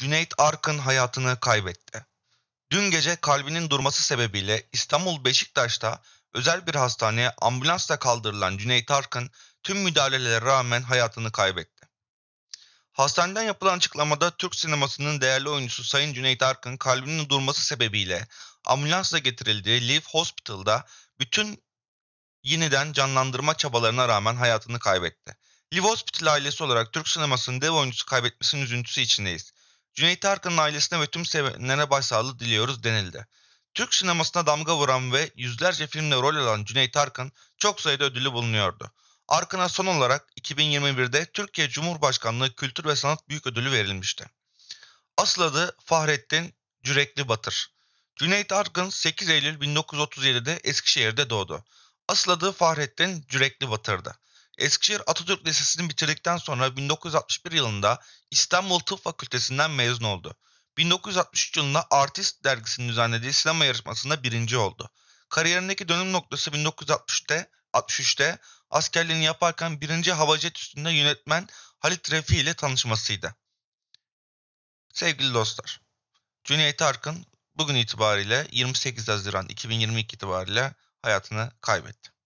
Cüneyt Arkın hayatını kaybetti. Dün gece kalbinin durması sebebiyle İstanbul Beşiktaş'ta özel bir hastaneye ambulansla kaldırılan Cüneyt Arkın tüm müdahalelere rağmen hayatını kaybetti. Hastaneden yapılan açıklamada Türk sinemasının değerli oyuncusu Sayın Cüneyt Arkın kalbinin durması sebebiyle ambulansla getirildiği Live Hospital'da bütün yeniden canlandırma çabalarına rağmen hayatını kaybetti. Live Hospital ailesi olarak Türk sinemasının dev oyuncusu kaybetmesinin üzüntüsü içindeyiz. Cüneyt Arkın'ın ailesine ve tüm sevenlerine başsağlığı diliyoruz denildi. Türk sinemasına damga vuran ve yüzlerce filmde rol alan Cüneyt Arkın çok sayıda ödülü bulunuyordu. Arkın'a son olarak 2021'de Türkiye Cumhurbaşkanlığı Kültür ve Sanat Büyük Ödülü verilmişti. Asıl adı Fahrettin Cürekli Batır. Cüneyt Arkın 8 Eylül 1937'de Eskişehir'de doğdu. Asıl adı Fahrettin Cürekli Batır'dı. Eskişehir Atatürk Lisesi'ni bitirdikten sonra 1961 yılında İstanbul Tıp Fakültesinden mezun oldu. 1963 yılında Artist dergisinin düzenlediği sinema yarışmasında birinci oldu. Kariyerindeki dönüm noktası 1960'te 63'te askerliğini yaparken birinci Havacet üstünde yönetmen Halit Refi ile tanışmasıydı. Sevgili dostlar, Cüneyt Arkın bugün itibariyle 28 Haziran 2022 itibariyle hayatını kaybetti.